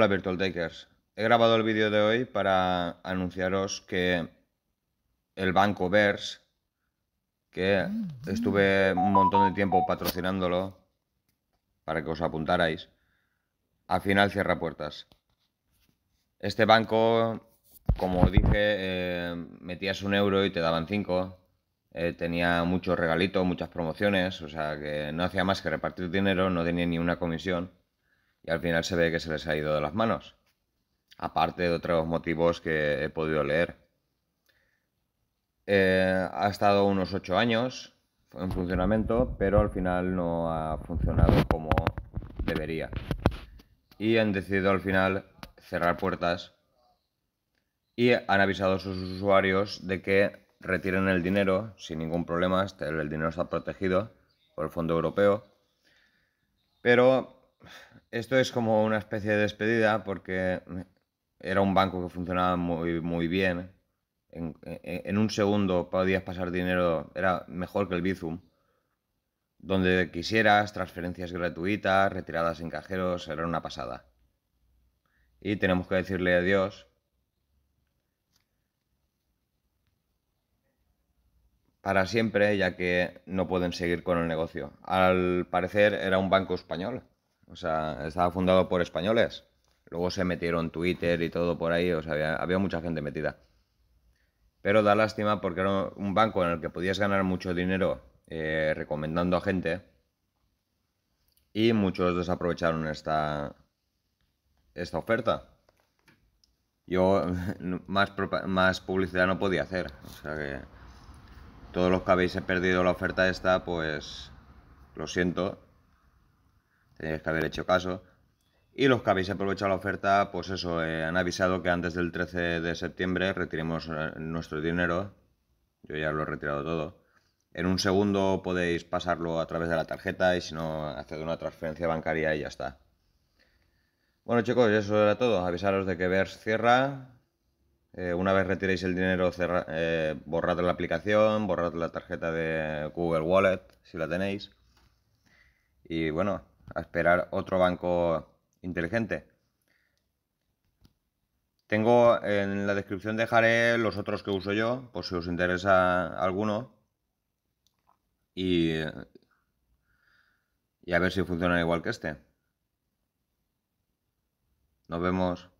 Hola Virtual Takers. He grabado el vídeo de hoy para anunciaros que el banco Vers, que ah, estuve ah. un montón de tiempo patrocinándolo para que os apuntarais, al final cierra puertas. Este banco, como dije, eh, metías un euro y te daban cinco. Eh, tenía muchos regalitos, muchas promociones, o sea que no hacía más que repartir dinero, no tenía ni una comisión y al final se ve que se les ha ido de las manos. Aparte de otros motivos que he podido leer. Eh, ha estado unos 8 años en funcionamiento, pero al final no ha funcionado como debería. Y han decidido al final cerrar puertas y han avisado a sus usuarios de que retiren el dinero sin ningún problema, este, el dinero está protegido por el Fondo Europeo, pero esto es como una especie de despedida porque era un banco que funcionaba muy, muy bien. E, en, un segundo podías pasar dinero, era mejor que el Bizum. Donde quisieras, transferencias gratuitas, retiradas en cajeros, era una pasada. Y tenemos que decirle adiós. Para siempre, ya que no pueden seguir con el negocio. Al parecer era un banco español. O sea, estaba fundado por españoles. Luego se metieron Twitter y todo por ahí, o sea, había, mucha gente metida. Pero da lástima porque era un banco en el que podías ganar mucho dinero eh, recomendando a gente. Y muchos desaprovecharon esta, esta oferta. Yo más, más publicidad no podía hacer. O sea que todos los que habéis perdido la oferta esta, pues lo siento tenéis que haber hecho caso. Y los que habéis aprovechado la oferta, pues eso, eh, han avisado que antes del 13 de septiembre retiremos eh, nuestro dinero. Yo ya lo he retirado todo. En un segundo podéis pasarlo a través de la tarjeta y si no, haced una transferencia bancaria y ya está. Bueno chicos, eso era todo. Avisaros de que Vers cierra. Eh, una vez retiréis el dinero, borrad la aplicación, borrad la tarjeta de Google Wallet, si la tenéis. Y bueno, a esperar otro banco inteligente. Tengo en la descripción dejaré los otros que uso yo, por si os interesa alguno. Y, a ver si funciona igual que este. Nos vemos.